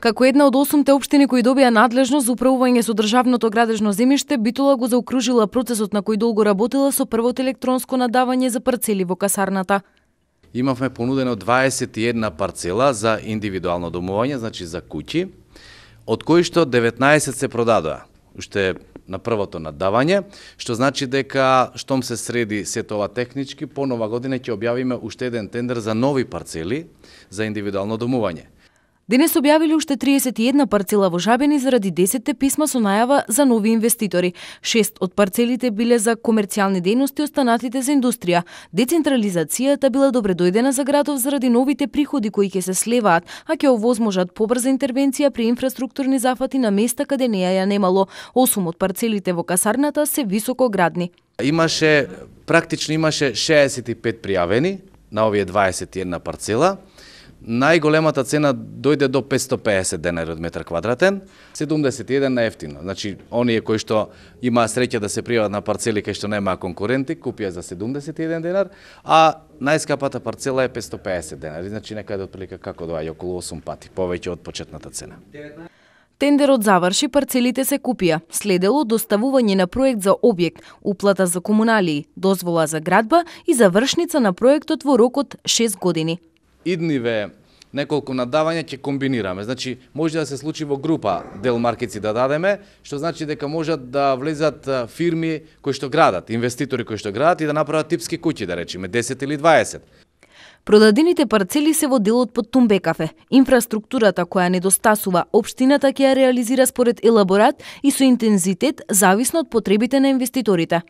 Како една од осумте општини кои добија надлежност за управување со државното градежно земиште, Битола го заокружила процесот на кој долго работела со првото електронско надавање за парцели во касарната. Имавме понудено 21 парцела за индивидуално домување, значи за куќи, од кои што 19 се продадоа, уште на првото надавање, што значи дека штом се среди сето ова технички, по нова година ќе објавиме уште еден тендер за нови парцели за индивидуално домување. Денес објавиле уште 31 парцела во Жабени заради 10 писма со најава за нови инвеститори. Шест од парцелите биле за комерцијални дејности, останатите за индустрија. Децентрализацијата била добре дојдена за градов заради новите приходи кои ќе се слеваат, а ќе овозможат побрза интервенција при инфраструктурни зафати на места каде неа ја немало. Осум од парцелите во касарната се високо градни. Имаше практично имаше 65 пријавени на овие 21 парцела најголемата цена дојде до 550 денари од метар квадратен, 71 на ефтино. Значи, оние кои што имаа среќа да се пријават на парцели кај што немаа конкуренти, купија за 71 денар, а најскапата парцела е 550 денари, значи некаде да отприлика како доаѓа околу 8 пати, повеќе од почетната цена. Тендерот заврши, парцелите се купија. Следело доставување на проект за објект, уплата за комуналии, дозвола за градба и завршница на проектот во рокот 6 години идниве неколку надавања ќе комбинираме. Значи, може да се случи во група дел маркици да дадеме, што значи дека можат да влезат фирми кои што градат, инвеститори кои што градат и да направат типски куќи, да речеме, 10 или 20. Продадените парцели се во делот под Тумбекафе. Инфраструктурата која недостасува, општината ќе ја реализира според елаборат и со интензитет зависно од потребите на инвеститорите.